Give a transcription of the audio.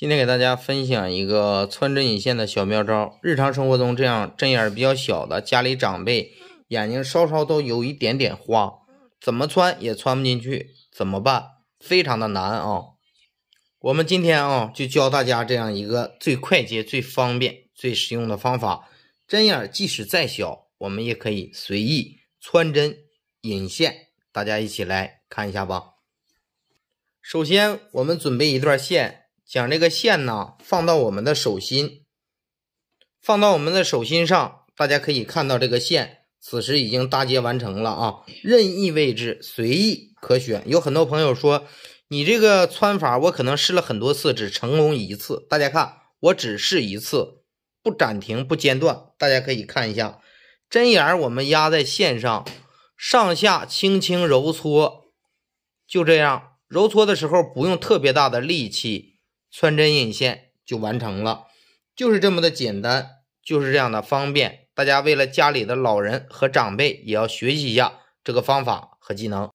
今天给大家分享一个穿针引线的小妙招。日常生活中，这样针眼比较小的，家里长辈眼睛稍稍都有一点点花，怎么穿也穿不进去，怎么办？非常的难啊！我们今天啊，就教大家这样一个最快捷、最方便、最实用的方法。针眼即使再小，我们也可以随意穿针引线。大家一起来看一下吧。首先，我们准备一段线。将这个线呢放到我们的手心，放到我们的手心上，大家可以看到这个线此时已经搭接完成了啊！任意位置，随意可选。有很多朋友说，你这个穿法我可能试了很多次，只成功一次。大家看，我只试一次，不暂停，不间断。大家可以看一下，针眼儿我们压在线上，上下轻轻揉搓，就这样揉搓的时候不用特别大的力气。穿针引线就完成了，就是这么的简单，就是这样的方便。大家为了家里的老人和长辈，也要学习一下这个方法和技能。